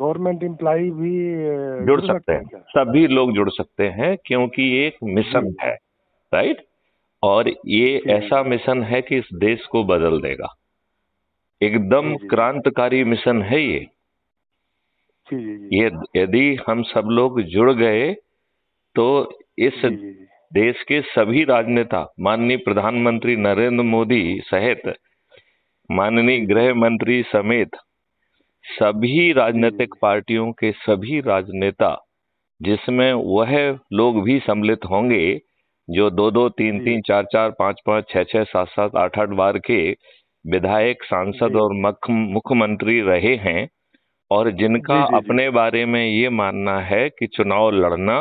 Government हाँ। Imply भी जुड़ सकते हैं सभी लोग जुड़ सकते हैं क्योंकि ये एक मिशन हम्म। है राइट और ये ऐसा मिशन है कि इस देश को बदल देगा एकदम क्रांतिकारी मिशन है ये ये यदि हम सब लोग जुड़ गए तो इस देश के सभी राजनेता माननीय प्रधानमंत्री नरेंद्र मोदी सहित माननीय गृह मंत्री समेत सभी राजनीतिक पार्टियों के सभी राजनेता जिसमें वह लोग भी सम्मिलित होंगे जो दो दो तीन तीन चार चार पांच पांच छह छह सात सात आठ आठ बार के विधायक सांसद और मुख्यमंत्री रहे हैं और जिनका अपने बारे में ये मानना है कि चुनाव लड़ना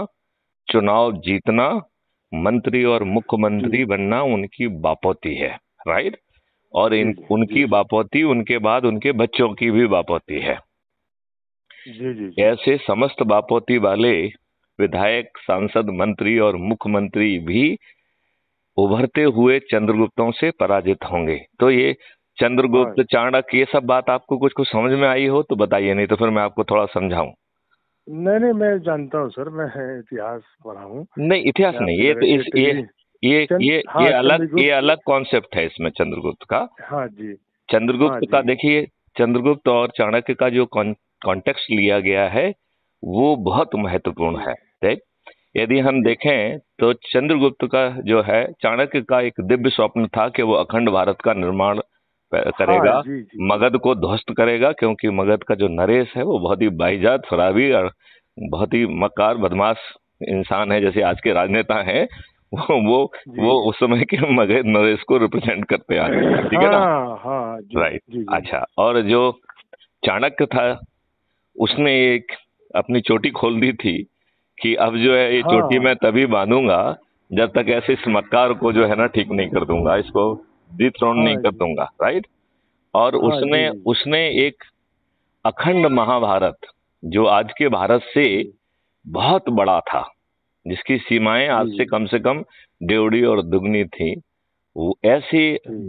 चुनाव जीतना मंत्री और मुख्यमंत्री बनना उनकी बापोती है राइट और इन उनकी बापौती उनके बाद उनके बच्चों की भी बापौती है ऐसे समस्त बापौती वाले विधायक सांसद मंत्री और मुख्यमंत्री भी उभरते हुए चंद्रगुप्तों से पराजित होंगे तो ये चंद्रगुप्त हाँ। चाणक ये सब बात आपको कुछ कुछ समझ में आई हो तो बताइए नहीं तो फिर मैं आपको थोड़ा समझाऊं नहीं नहीं मैं जानता हूँ सर मैं इतिहास पढ़ा हूँ नहीं इतिहास नहीं ये तो इस ये ये ये हाँ, ये अलग ये अलग कॉन्सेप्ट है इसमें चंद्रगुप्त का हाँ जी चंद्रगुप्त हाँ का देखिए चंद्रगुप्त और चाणक्य का जो कॉन्टेक्स्ट लिया गया है वो बहुत महत्वपूर्ण है राइट यदि हम देखें तो चंद्रगुप्त का जो है चाणक्य का एक दिव्य स्वप्न था कि वो अखंड भारत का निर्माण हाँ करेगा हाँ, जी, जी। मगध को ध्वस्त करेगा क्योंकि मगध का जो नरेश है वो बहुत ही बाईजात फराबी और बहुत ही मकार बदमाश इंसान है जैसे आज के राजनेता हैं वो वो वो उस समय के मगध नरेश को रिप्रेजेंट करते आ रहे ठीक है ना राइट हाँ, हाँ, अच्छा और जो चाणक्य था उसने एक अपनी चोटी खोल दी थी कि अब जो है ये चोटी हाँ। मैं तभी बांधूंगा जब तक ऐसे इस मक्कार को जो है ना ठीक नहीं कर दूंगा इसको डिथ्रोन थ्रोन नहीं कर दूंगा राइट और उसने उसने एक अखंड महाभारत जो आज के भारत से बहुत बड़ा था जिसकी सीमाएं आज से कम से कम डेवड़ी और दुगनी थी वो ऐसे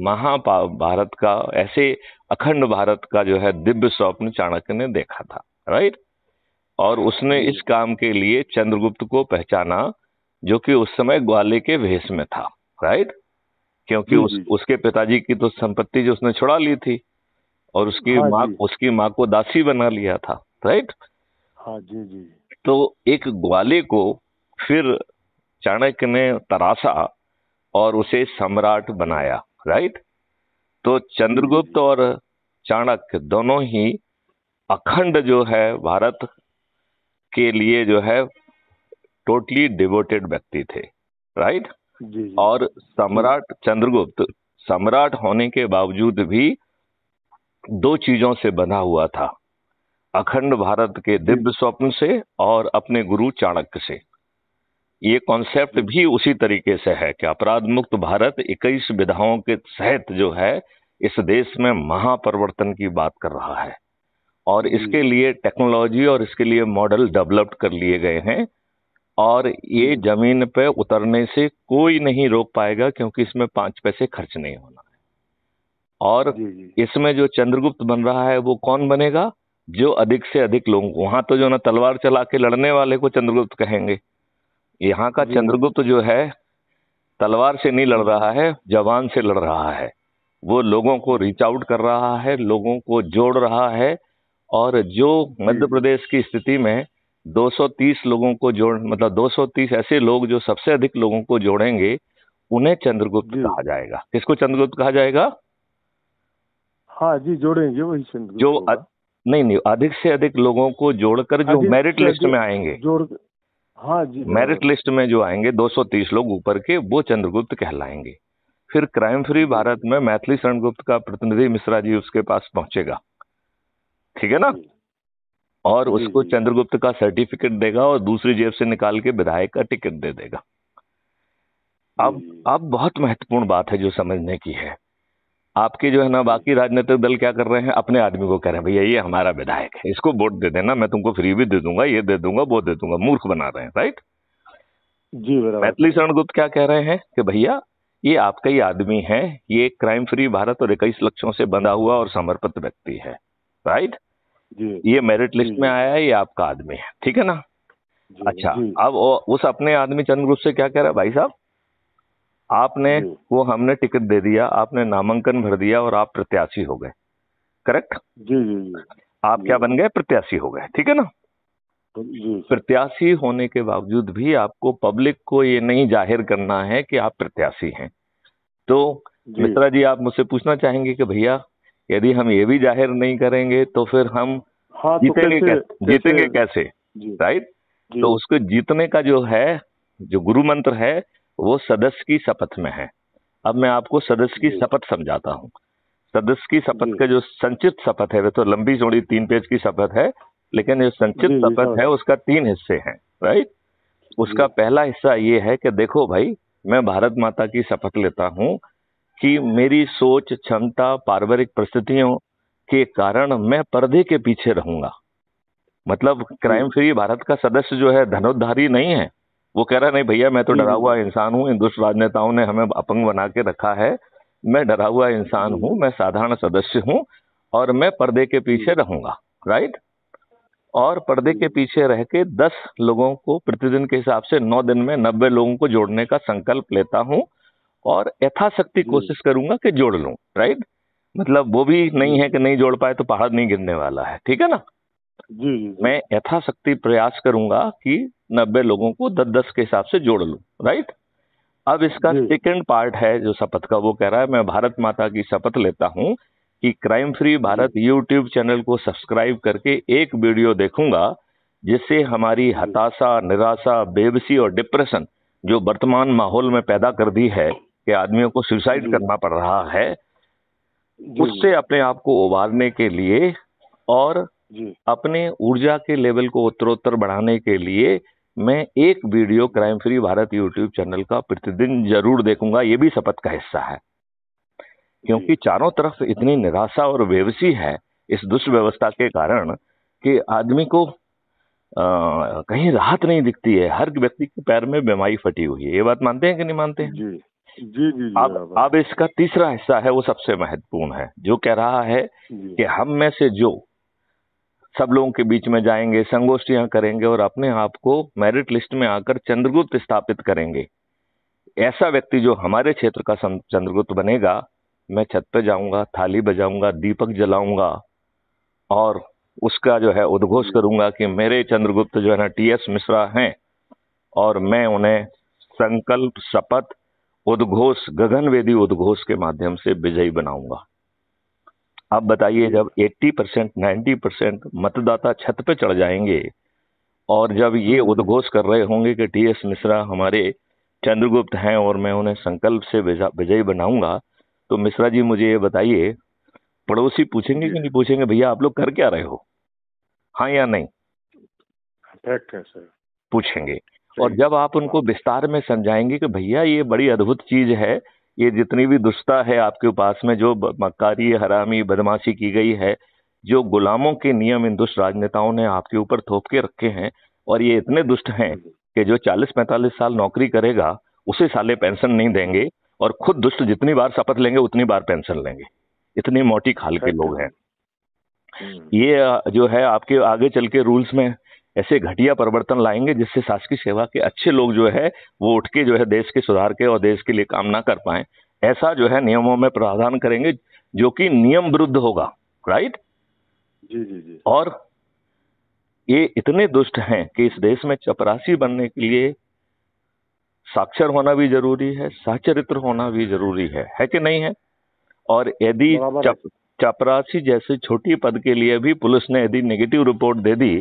महाभारत का ऐसे अखंड भारत का जो है दिव्य स्वप्न चाणक्य ने देखा था राइट और उसने इस काम के लिए चंद्रगुप्त को पहचाना जो कि उस समय ग्वाले के भेष में था राइट क्योंकि उस उसके पिताजी की तो संपत्ति जो उसने छुड़ा ली थी और उसकी हाँ माँ उसकी माँ को दासी बना लिया था राइट हाँ जी जी तो एक ग्वाले को फिर चाणक्य ने तराशा और उसे सम्राट बनाया राइट तो चंद्रगुप्त हम्म। और चाणक्य दोनों ही अखंड जो है भारत के लिए जो है टोटली डिवोटेड व्यक्ति थे राइट और सम्राट हम्म। चंद्रगुप्त सम्राट होने के बावजूद भी दो चीजों से बंधा हुआ था अखंड भारत के दिव्य हम्म। स्वप्न से और अपने गुरु चाणक्य से ये कॉन्सेप्ट भी उसी तरीके से है कि अपराध मुक्त भारत इक्कीस विधाओं के तहत जो है इस देश में महापरिवर्तन की बात कर रहा है और इसके लिए टेक्नोलॉजी और इसके लिए मॉडल डेवलप्ड कर लिए गए हैं और ये जमीन पे उतरने से कोई नहीं रोक पाएगा क्योंकि इसमें पांच पैसे खर्च नहीं होना है और इसमें जो चंद्रगुप्त बन रहा है वो कौन बनेगा जो अधिक से अधिक लोग वहां तो जो ना तलवार चला के लड़ने वाले को चंद्रगुप्त कहेंगे यहाँ का चंद्रगुप्त जो है तलवार से नहीं लड़ रहा है जवान से लड़ रहा है वो लोगों को रीच आउट कर रहा है लोगों को जोड़ रहा है और जो मध्य प्रदेश की स्थिति में 230 लोगों को जोड़ मतलब 230 ऐसे लोग जो सबसे अधिक लोगों को जोड़ेंगे उन्हें चंद्रगुप्त कहा जाएगा किसको चंद्रगुप्त कहा जाएगा हाँ जी जोड़ेंगे वही चंद्रगुप्त जो अ, नहीं नहीं अधिक से अधिक लोगों को जोड़कर जो मेरिट लिस्ट में आएंगे जोड़ हाँ जी हाँ। मेरिट लिस्ट में जो आएंगे 230 लोग ऊपर के वो चंद्रगुप्त कहलाएंगे फिर क्राइम फ्री भारत में मैथिली शरणगुप्त का प्रतिनिधि मिश्रा जी उसके पास पहुंचेगा ठीक है ना और उसको चंद्रगुप्त का सर्टिफिकेट देगा और दूसरी जेब से निकाल के विधायक का टिकट दे देगा अब अब बहुत महत्वपूर्ण बात है जो समझने की है आपके जो है ना बाकी राजनीतिक दल क्या कर रहे हैं अपने आदमी को कह रहे हैं भैया ये हमारा विधायक है इसको वोट दे देना मैं तुमको फ्री भी दे दूंगा ये दे दूंगा वो दे दूंगा मूर्ख बना रहे हैं राइट जी मैथिली शरण गुप्त क्या कह रहे हैं कि भैया ये आपका ही आदमी है ये क्राइम फ्री भारत और इक्कीस लक्ष्यों से बंधा हुआ और समर्पित व्यक्ति है राइट जी ये मेरिट लिस्ट में आया है ये आपका आदमी है ठीक है ना अच्छा अब उस अपने आदमी चंद्र गुप्त से क्या कह रहा है भाई साहब आपने वो हमने टिकट दे दिया आपने नामांकन भर दिया और आप प्रत्याशी हो गए करेक्ट जी जी आप क्या बन गए प्रत्याशी हो गए ठीक है ना तो प्रत्याशी होने के बावजूद भी आपको पब्लिक को ये नहीं जाहिर करना है कि आप प्रत्याशी हैं तो मित्रा जी आप मुझसे पूछना चाहेंगे कि भैया यदि हम ये भी जाहिर नहीं करेंगे तो फिर हम हाँ, तो जीतेंगे तो कैसे, कैसे, जीतेंगे कैसे, राइट तो उसको जीतने का जो है जो गुरु मंत्र है वो सदस्य की शपथ में है अब मैं आपको सदस्य की शपथ समझाता हूँ सदस्य की शपथ का जो संचित शपथ है वह तो लंबी चौड़ी तीन पेज की शपथ है लेकिन जो संचित शपथ हाँ। है उसका तीन हिस्से हैं राइट उसका पहला हिस्सा ये है कि देखो भाई मैं भारत माता की शपथ लेता हूँ कि मेरी सोच क्षमता पारिवारिक परिस्थितियों के कारण मैं पर्दे के पीछे रहूंगा मतलब क्राइम फ्री भारत का सदस्य जो है धनोद्धारी नहीं है वो कह रहा नहीं भैया मैं तो डरा हुआ हम्म। इंसान हूँ इन दुष्ट राजनेताओं ने हमें अपंग बना के रखा है मैं डरा हुआ इंसान हम्म। हूँ मैं साधारण सदस्य हूँ और मैं पर्दे के पीछे हम्म। रहूंगा राइट और पर्दे के पीछे रह के दस लोगों को प्रतिदिन के हिसाब से नौ दिन में नब्बे लोगों को जोड़ने का संकल्प लेता हूँ और यथाशक्ति कोशिश करूंगा कि जोड़ लू राइट मतलब वो भी नहीं है कि नहीं जोड़ पाए तो पहाड़ नहीं गिरने वाला है ठीक है ना जी मैं यथाशक्ति प्रयास करूंगा कि नब्बे लोगों को दस दस के हिसाब से जोड़ लू राइट अब इसका सेकेंड पार्ट है जो शपथ का वो कह रहा है मैं भारत माता की शपथ लेता हूँ कि crime free Bharat YouTube channel को सब्सक्राइब करके एक वीडियो देखूंगा जिससे हमारी हताशा निराशा बेबसी और डिप्रेशन जो वर्तमान माहौल में पैदा कर दी है कि आदमियों को सुसाइड करना पड़ रहा है उससे अपने आप को उबारने के लिए और अपने ऊर्जा के लेवल को उत्तरोत्तर बढ़ाने के लिए मैं एक video crime free Bharat YouTube channel का प्रतिदिन जरूर देखूंगा ये भी शपथ का हिस्सा है क्योंकि चारों तरफ इतनी निराशा और बेवसी है इस दुष्व्यवस्था के कारण कि आदमी को आ, कहीं राहत नहीं दिखती है हर व्यक्ति के पैर में बीमारी फटी हुई है ये बात मानते हैं कि नहीं मानते हैं जी जी जी अब अब इसका तीसरा हिस्सा है वो सबसे महत्वपूर्ण है जो कह रहा है कि हम में से जो सब लोगों के बीच में जाएंगे संगोष्ठियां करेंगे और अपने आप को मेरिट लिस्ट में आकर चंद्रगुप्त स्थापित करेंगे ऐसा व्यक्ति जो हमारे क्षेत्र का चंद्रगुप्त बनेगा मैं छत पर जाऊंगा थाली बजाऊंगा दीपक जलाऊंगा और उसका जो है उद्घोष करूंगा कि मेरे चंद्रगुप्त जो है ना टी एस मिश्रा हैं और मैं उन्हें संकल्प शपथ उद्घोष गगनवेदी उद्घोष के माध्यम से विजयी बनाऊंगा आप बताइए जब 80 परसेंट नाइन्टी परसेंट मतदाता छत पे चढ़ जाएंगे और जब ये उद्घोष कर रहे होंगे कि टी एस मिश्रा हमारे चंद्रगुप्त हैं और मैं उन्हें संकल्प से विजयी बनाऊंगा तो मिश्रा जी मुझे ये बताइए पड़ोसी पूछेंगे कि नहीं पूछेंगे भैया आप लोग कर क्या रहे हो हाँ या नहीं सर पूछेंगे और जब आप उनको विस्तार में समझाएंगे कि भैया ये बड़ी अद्भुत चीज है ये जितनी भी दुष्टता है आपके पास में जो मकारी हरामी बदमाशी की गई है जो गुलामों के नियम इन दुष्ट राजनेताओं ने आपके ऊपर थोप के रखे हैं और ये इतने दुष्ट हैं कि जो 40-45 साल नौकरी करेगा उसे साले पेंशन नहीं देंगे और खुद दुष्ट जितनी बार शपथ लेंगे उतनी बार पेंशन लेंगे इतनी मोटी खाल के अच्छा। लोग हैं हम्म। ये जो है आपके आगे चल के रूल्स में ऐसे घटिया परिवर्तन लाएंगे जिससे शासकीय सेवा के अच्छे लोग जो है वो उठ के जो है देश के सुधार के और देश के लिए काम ना कर पाए ऐसा जो है नियमों में प्रावधान करेंगे जो कि नियम विरुद्ध होगा राइट जी जी जी और ये इतने दुष्ट हैं कि इस देश में चपरासी बनने के लिए साक्षर होना भी जरूरी है साक्षरित्र होना भी जरूरी है है कि नहीं है और यदि चप, चपरासी जैसे छोटी पद के लिए भी पुलिस ने यदि नेगेटिव रिपोर्ट दे दी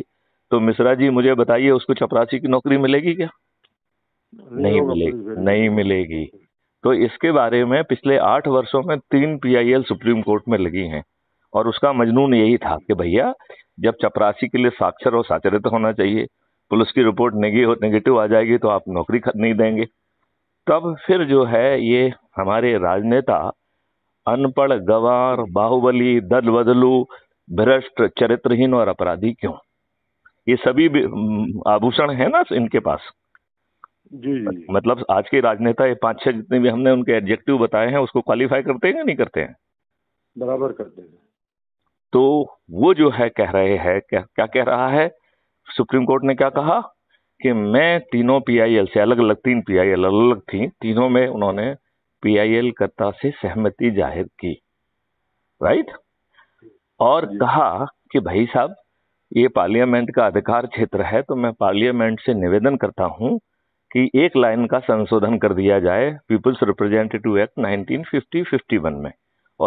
तो मिश्रा जी मुझे बताइए उसको चपरासी की नौकरी मिलेगी क्या नहीं मिलेगी नहीं मिलेगी तो इसके बारे में पिछले आठ वर्षों में तीन पीआईएल सुप्रीम कोर्ट में लगी हैं और उसका मजनून यही था कि भैया जब चपरासी के लिए साक्षर और साचरित होना चाहिए पुलिस की रिपोर्ट नेगेटिव आ जाएगी तो आप नौकरी नहीं देंगे तब फिर जो है ये हमारे राजनेता अनपढ़ गवार बाहुबली दल बदलू भ्रष्ट चरित्रहीन और अपराधी क्यों ये सभी आभूषण है ना इनके पास जी मतलब आज के राजनेता ये पांच छह जितने भी हमने उनके एडजेक्टिव बताए हैं उसको क्वालिफाई करते हैं या नहीं करते हैं बराबर करते हैं तो वो जो है कह रहे हैं क्या क्या कह रहा है सुप्रीम कोर्ट ने क्या कहा कि मैं तीनों पीआईएल से अलग अलग तीन पीआईएल अलग अलग थी तीनों में उन्होंने पीआईएल कर्ता से सहमति जाहिर की राइट और कहा कि भाई साहब ये पार्लियामेंट का अधिकार क्षेत्र है तो मैं पार्लियामेंट से निवेदन करता हूँ कि एक लाइन का संशोधन कर दिया जाए पीपुल्स रिप्रेजेंटेटिव एक्ट 1950-51 में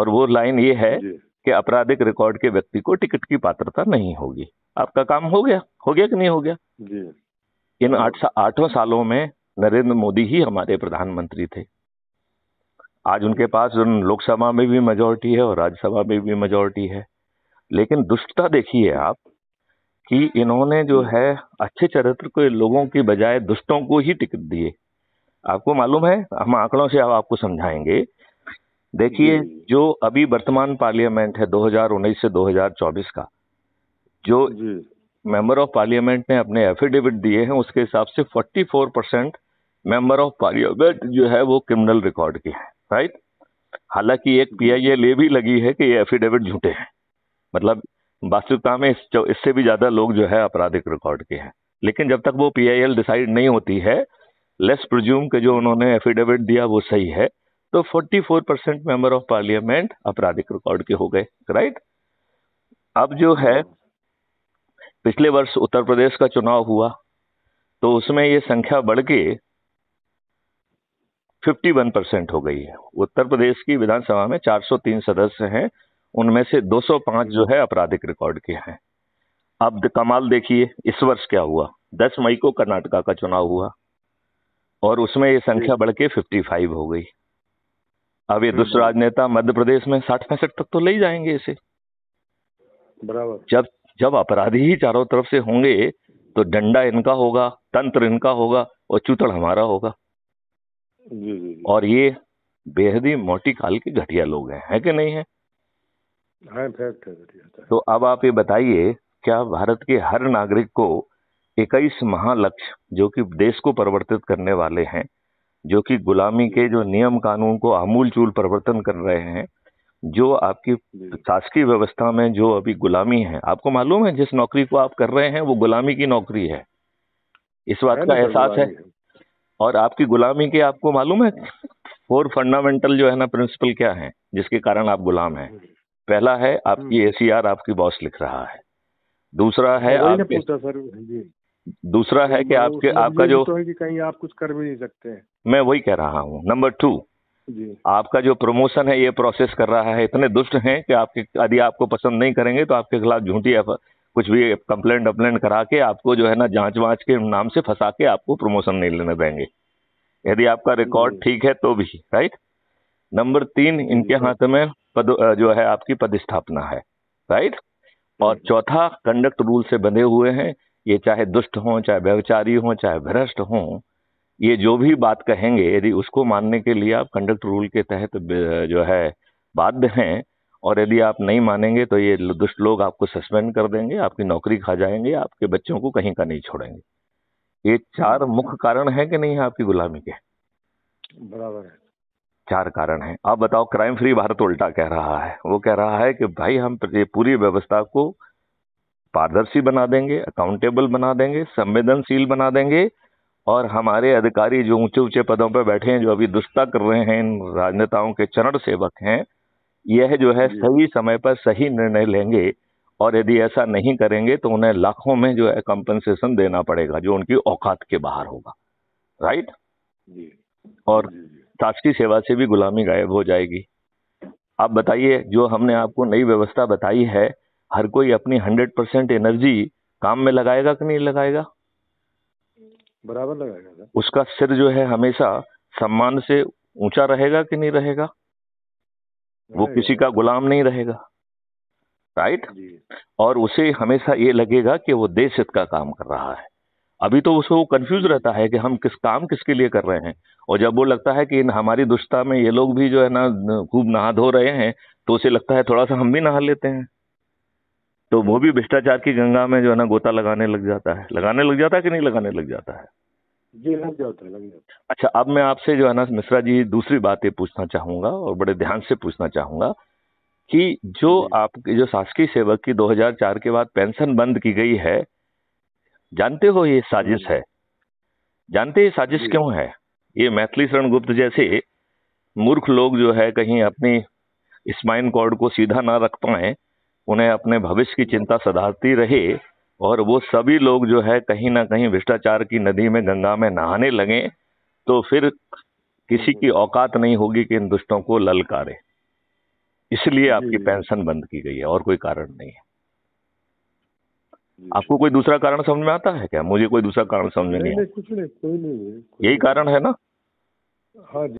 और वो लाइन ये है कि आपराधिक रिकॉर्ड के व्यक्ति को टिकट की पात्रता नहीं होगी आपका काम हो गया हो गया कि नहीं हो गया जी इन आठ सा, आठों सालों में नरेंद्र मोदी ही हमारे प्रधानमंत्री थे आज उनके पास उन लोकसभा में भी मेजोरिटी है और राज्यसभा में भी मेजोरिटी है लेकिन दुष्टता देखिए आप कि इन्होंने जो हम्म। है अच्छे चरित्र के लोगों की बजाय दुष्टों को ही टिकट दिए आपको मालूम है हम आंकड़ों से आपको समझाएंगे देखिए जो अभी वर्तमान पार्लियामेंट है 2019 से 2024 का जो मेंबर ऑफ पार्लियामेंट ने अपने एफिडेविट दिए हैं उसके हिसाब से 44 परसेंट मेंबर ऑफ पार्लियामेंट जो है वो क्रिमिनल रिकॉर्ड के हैं राइट हालांकि एक पी ले भी लगी है कि ये एफिडेविट झूठे हैं मतलब वास्तविकता में इससे भी ज़्यादा लोग जो है आपराधिक रिकॉर्ड के हैं लेकिन जब तक वो पीआईएल डिसाइड नहीं होती है लेस प्रज्यूम के जो उन्होंने एफिडेविट दिया वो सही है तो 44 परसेंट मेंबर ऑफ पार्लियामेंट आपराधिक रिकॉर्ड के हो गए राइट अब जो है पिछले वर्ष उत्तर प्रदेश का चुनाव हुआ तो उसमें ये संख्या बढ़ के 51 परसेंट हो गई है उत्तर प्रदेश की विधानसभा में 403 सदस्य हैं उनमें से 205 जो है आपराधिक रिकॉर्ड के हैं अब कमाल देखिए इस वर्ष क्या हुआ 10 मई को कर्नाटका का चुनाव हुआ और उसमें ये संख्या बढ़ के फिफ्टी हो गई अब ये हम्म, दुष्ट हम्म। राजनेता मध्य प्रदेश में साठ पैंसठ तक तो ले जाएंगे इसे बराबर जब जब अपराधी ही चारों तरफ से होंगे तो डंडा इनका होगा तंत्र इनका होगा और चूतड़ हमारा होगा जी जी और ये बेहद ही मोटी काल के घटिया लोग हैं है कि नहीं है तो अब आप ये बताइए क्या भारत के हर नागरिक को 21 महालक्ष्य जो कि देश को परिवर्तित करने वाले हैं जो कि गुलामी के जो नियम कानून को आमूल चूल परिवर्तन कर रहे हैं जो आपकी शासकीय व्यवस्था में जो अभी गुलामी है आपको मालूम है जिस नौकरी को आप कर रहे हैं वो गुलामी की नौकरी है इस बात का एहसास है और आपकी गुलामी के आपको मालूम है फोर हाँ। फंडामेंटल जो है ना प्रिंसिपल क्या है जिसके कारण आप गुलाम हैं पहला है आपकी एसीआर हम्म। आपकी बॉस लिख रहा है दूसरा है आप दूसरा है कि आपके आपका जो तो है कि कहीं आप कुछ कर भी नहीं सकते मैं वही कह रहा हूँ नंबर टू आपका जो प्रमोशन है ये प्रोसेस कर रहा है इतने दुष्ट हैं कि आपके यदि आपको पसंद नहीं करेंगे तो आपके खिलाफ झूठी कुछ भी कंप्लेंट अप्लेंट करा के आपको जो है ना जांच वांच के नाम से फंसा के आपको प्रमोशन नहीं लेने देंगे यदि आपका रिकॉर्ड ठीक है तो भी राइट नंबर तीन इनके हाथ में पद जो है आपकी पदस्थापना है राइट और चौथा कंडक्ट रूल से बंधे हुए हैं ये चाहे दुष्ट हों चाहे व्यवचारी हों चाहे भ्रष्ट हों ये जो भी बात कहेंगे यदि उसको मानने के लिए आप कंडक्ट रूल के तहत जो है बाध्य हैं और यदि आप नहीं मानेंगे तो ये दुष्ट लोग आपको सस्पेंड कर देंगे आपकी नौकरी खा जाएंगे आपके बच्चों को कहीं का नहीं छोड़ेंगे ये चार मुख्य कारण है कि नहीं है आपकी गुलामी के बराबर है चार कारण हैं आप बताओ क्राइम फ्री भारत उल्टा कह रहा है वो कह रहा है कि भाई हम तो ये पूरी व्यवस्था को पारदर्शी बना देंगे अकाउंटेबल बना देंगे संवेदनशील बना देंगे और हमारे अधिकारी जो ऊंचे ऊंचे पदों पर बैठे हैं जो अभी दुस्ता कर रहे हैं इन राजनेताओं के चरण सेवक हैं यह जो है सही समय पर सही निर्णय लेंगे और यदि ऐसा नहीं करेंगे तो उन्हें लाखों में जो है कंपनसेशन देना पड़ेगा जो उनकी औकात के बाहर होगा राइट और शासकीय सेवा से भी गुलामी गायब हो जाएगी आप बताइए जो हमने आपको नई व्यवस्था बताई है हर कोई अपनी हंड्रेड परसेंट एनर्जी काम में लगाएगा कि नहीं लगाएगा बराबर लगाएगा उसका सिर जो है हमेशा सम्मान से ऊंचा रहेगा कि नहीं रहेगा वो किसी का गुलाम नहीं रहेगा राइट और उसे हमेशा ये लगेगा कि वो देश हित का काम कर रहा है अभी तो उसको कंफ्यूज रहता है कि हम किस काम किसके लिए कर रहे हैं और जब वो लगता है कि इन हमारी दुष्टता में ये लोग भी जो है ना खूब नहा धो रहे हैं तो उसे लगता है थोड़ा सा हम भी नहा लेते हैं तो वो भी भ्रष्टाचार की गंगा में जो है ना गोता लगाने लग जाता है लगाने लग जाता है कि नहीं लगाने लग जाता है जी लग जाता है लग जाता है अच्छा अब मैं आपसे जो है ना मिश्रा जी दूसरी बात ये पूछना चाहूंगा और बड़े ध्यान से पूछना चाहूंगा कि जो आपके जो शासकीय सेवक की 2004 के बाद पेंशन बंद की गई है जानते हो ये साजिश है जानते ये साजिश क्यों है ये मैथिली शरण गुप्त जैसे मूर्ख लोग जो है कहीं अपनी स्माइन कॉर्ड को सीधा ना रख पाए उन्हें अपने भविष्य की चिंता सधाती रहे और वो सभी लोग जो है कहीं ना कहीं भ्रष्टाचार की नदी में गंगा में नहाने लगे तो फिर किसी की औकात नहीं होगी कि इन दुष्टों को ललकारे इसलिए आपकी पेंशन बंद की गई है और कोई कारण नहीं है आपको कोई दूसरा कारण समझ में आता है क्या मुझे कोई दूसरा कारण समझ में नहीं, नहीं, नहीं कुछ नहीं कोई नहीं, नहीं यही कारण है ना हाँ